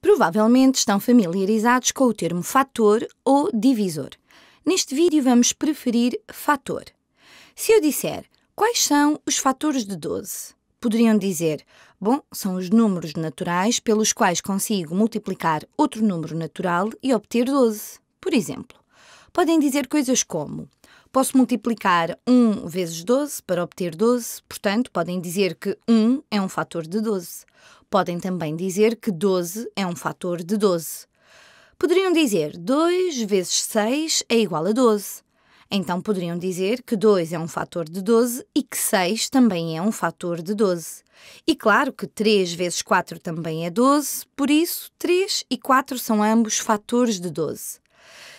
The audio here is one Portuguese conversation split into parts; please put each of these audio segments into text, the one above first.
Provavelmente estão familiarizados com o termo fator ou divisor. Neste vídeo vamos preferir fator. Se eu disser quais são os fatores de 12, poderiam dizer: bom, são os números naturais pelos quais consigo multiplicar outro número natural e obter 12. Por exemplo, podem dizer coisas como: posso multiplicar 1 vezes 12 para obter 12, portanto, podem dizer que 1 é um fator de 12. Podem também dizer que 12 é um fator de 12. Poderiam dizer 2 vezes 6 é igual a 12. Então poderiam dizer que 2 é um fator de 12 e que 6 também é um fator de 12. E claro que 3 vezes 4 também é 12, por isso 3 e 4 são ambos fatores de 12.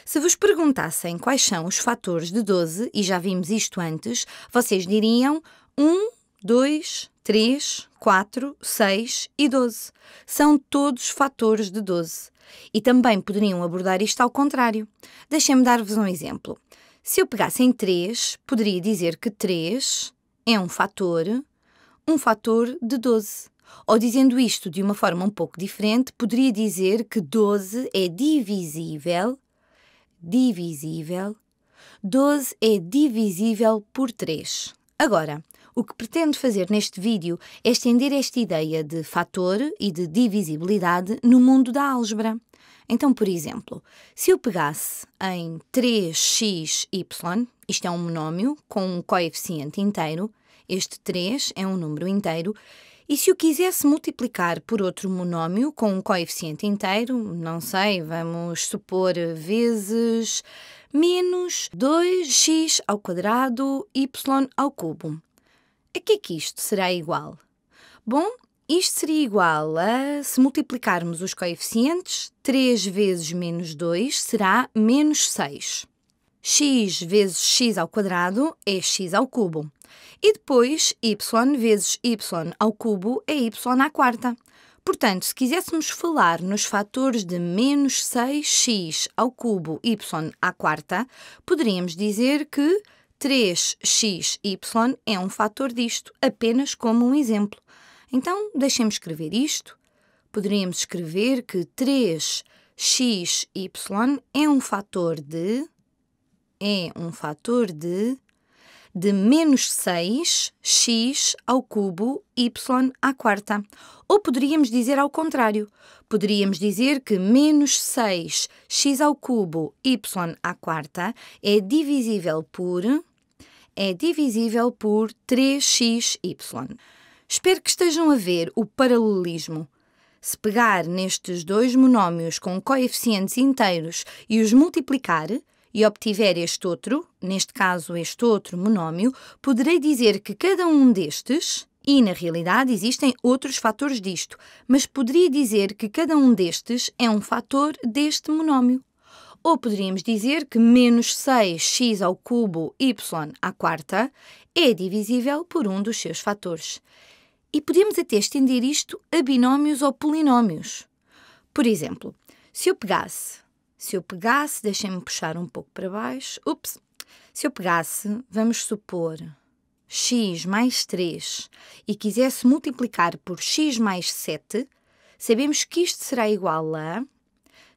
Se vos perguntassem quais são os fatores de 12, e já vimos isto antes, vocês diriam 1 2, 3, 4, 6 e 12. São todos fatores de 12. E também poderiam abordar isto ao contrário. Deixem-me dar-vos um exemplo. Se eu pegasse em 3, poderia dizer que 3 é um fator, um fator de 12. Ou dizendo isto de uma forma um pouco diferente, poderia dizer que 12 é divisível, divisível, 12 é divisível por 3. Agora, o que pretendo fazer neste vídeo é estender esta ideia de fator e de divisibilidade no mundo da álgebra. Então, por exemplo, se eu pegasse em 3xy, isto é um monómio com um coeficiente inteiro, este 3 é um número inteiro, e se eu quisesse multiplicar por outro monómio com um coeficiente inteiro, não sei, vamos supor vezes menos 2x ao quadrado y ao cubo. A que é que isto será igual? Bom, isto seria igual a, se multiplicarmos os coeficientes, 3 vezes menos 2 será menos 6. x vezes x ao quadrado é x ao cubo. E depois, y vezes y ao cubo é y à quarta. Portanto, se quiséssemos falar nos fatores de menos 6x ao cubo y à quarta, poderíamos dizer que 3xy é um fator disto, apenas como um exemplo. Então, deixemos escrever isto. Poderíamos escrever que 3xy é um fator de... é um fator de... de menos 6x ao cubo y à quarta. Ou poderíamos dizer ao contrário. Poderíamos dizer que menos 6x ao cubo y à quarta é divisível por é divisível por 3xy. Espero que estejam a ver o paralelismo. Se pegar nestes dois monómios com coeficientes inteiros e os multiplicar, e obtiver este outro, neste caso este outro monómio, poderei dizer que cada um destes, e na realidade existem outros fatores disto, mas poderia dizer que cada um destes é um fator deste monómio. Ou poderíamos dizer que menos 6x ao cubo y à quarta é divisível por um dos seus fatores. E podemos até estender isto a binómios ou polinómios. Por exemplo, se eu pegasse, se eu pegasse, deixem-me puxar um pouco para baixo, ups, se eu pegasse, vamos supor, x mais 3 e quisesse multiplicar por x mais 7, sabemos que isto será igual a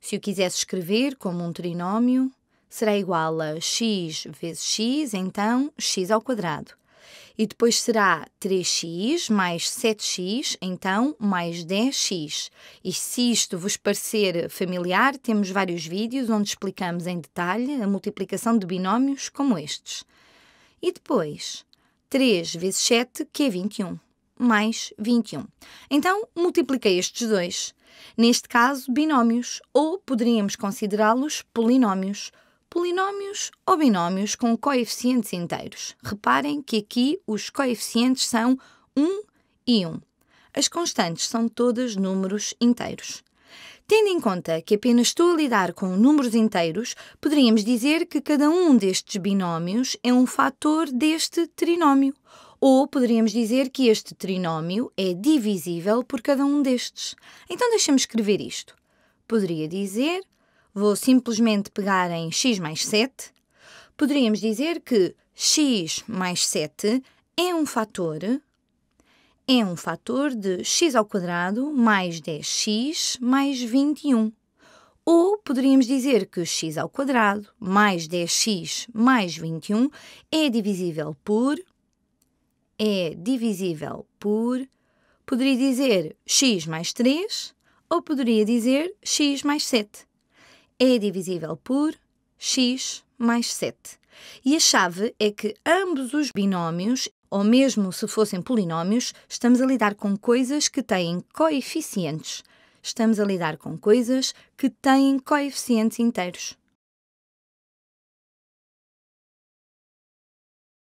se o quisesse escrever como um trinômio, será igual a x vezes x, então x ao quadrado. E depois será 3x mais 7x, então mais 10x. E se isto vos parecer familiar, temos vários vídeos onde explicamos em detalhe a multiplicação de binómios como estes. E depois, 3 vezes 7, que é 21 mais 21. Então, multipliquei estes dois. Neste caso, binómios, ou poderíamos considerá-los polinómios. Polinómios ou binómios com coeficientes inteiros. Reparem que aqui os coeficientes são 1 e 1. As constantes são todas números inteiros. Tendo em conta que apenas estou a lidar com números inteiros, poderíamos dizer que cada um destes binómios é um fator deste trinómio, ou poderíamos dizer que este trinómio é divisível por cada um destes. Então deixa-me escrever isto. Poderia dizer, vou simplesmente pegar em x mais 7. Poderíamos dizer que x mais 7 é um fator é um fator de x ao quadrado mais 10x mais 21. Ou poderíamos dizer que x ao quadrado mais 10x mais 21 é divisível por é divisível por. Poderia dizer x mais 3 ou poderia dizer x mais 7. É divisível por x mais 7. E a chave é que ambos os binómios, ou mesmo se fossem polinómios, estamos a lidar com coisas que têm coeficientes. Estamos a lidar com coisas que têm coeficientes inteiros.